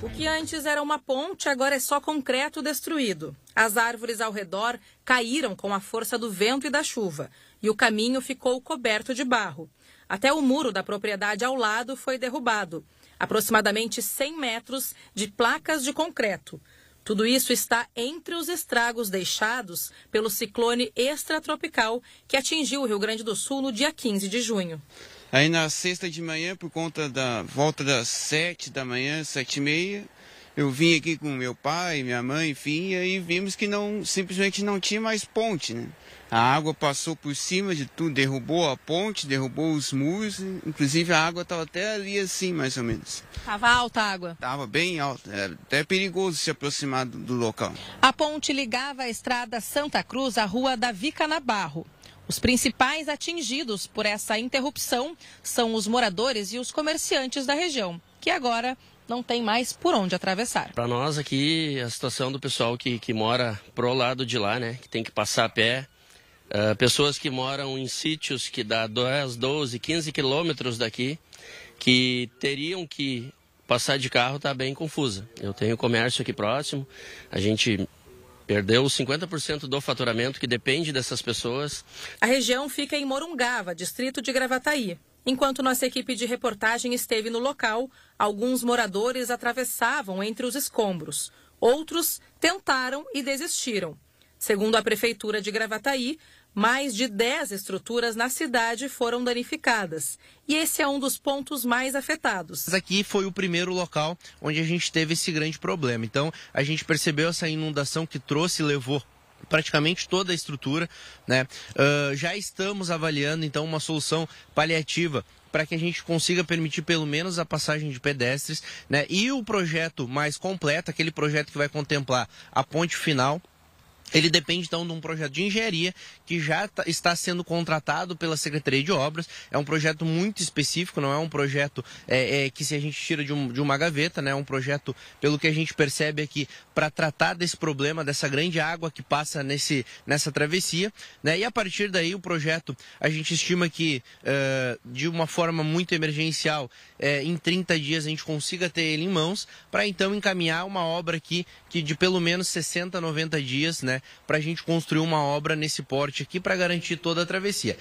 O que antes era uma ponte agora é só concreto destruído. As árvores ao redor caíram com a força do vento e da chuva, e o caminho ficou coberto de barro. Até o muro da propriedade ao lado foi derrubado aproximadamente 100 metros de placas de concreto. Tudo isso está entre os estragos deixados pelo ciclone extratropical que atingiu o Rio Grande do Sul no dia 15 de junho. Aí na sexta de manhã, por conta da volta das sete da manhã, sete e meia, eu vim aqui com meu pai, minha mãe, enfim, e aí vimos que não, simplesmente não tinha mais ponte, né? A água passou por cima de tudo, derrubou a ponte, derrubou os muros, inclusive a água estava até ali assim, mais ou menos. Estava alta a água? Estava bem alta, era até perigoso se aproximar do, do local. A ponte ligava a estrada Santa Cruz à rua Davi Canabarro. Os principais atingidos por essa interrupção são os moradores e os comerciantes da região, que agora não tem mais por onde atravessar. Para nós aqui, a situação do pessoal que, que mora pro lado de lá, né, que tem que passar a pé, uh, pessoas que moram em sítios que dá 10, 12, 15 quilômetros daqui, que teriam que passar de carro, está bem confusa. Eu tenho comércio aqui próximo, a gente Perdeu 50% do faturamento que depende dessas pessoas. A região fica em Morungava, distrito de Gravataí. Enquanto nossa equipe de reportagem esteve no local, alguns moradores atravessavam entre os escombros. Outros tentaram e desistiram. Segundo a Prefeitura de Gravataí, mais de 10 estruturas na cidade foram danificadas. E esse é um dos pontos mais afetados. Aqui foi o primeiro local onde a gente teve esse grande problema. Então, a gente percebeu essa inundação que trouxe e levou praticamente toda a estrutura, né? Uh, já estamos avaliando então uma solução paliativa para que a gente consiga permitir pelo menos a passagem de pedestres, né? E o projeto mais completo, aquele projeto que vai contemplar a ponte final ele depende então de um projeto de engenharia que já tá, está sendo contratado pela Secretaria de Obras. É um projeto muito específico, não é um projeto é, é, que se a gente tira de, um, de, uma gaveta, né? É um projeto, pelo que a gente percebe aqui, para tratar desse problema, dessa grande água que passa nesse, nessa travessia. Né? E a partir daí o projeto, a gente estima que uh, de uma forma muito emergencial, eh, em 30 dias a gente consiga ter ele em mãos, para então encaminhar uma obra aqui que de pelo menos 60, 90 dias, né? Para a gente construir uma obra nesse porte aqui para garantir toda a travessia.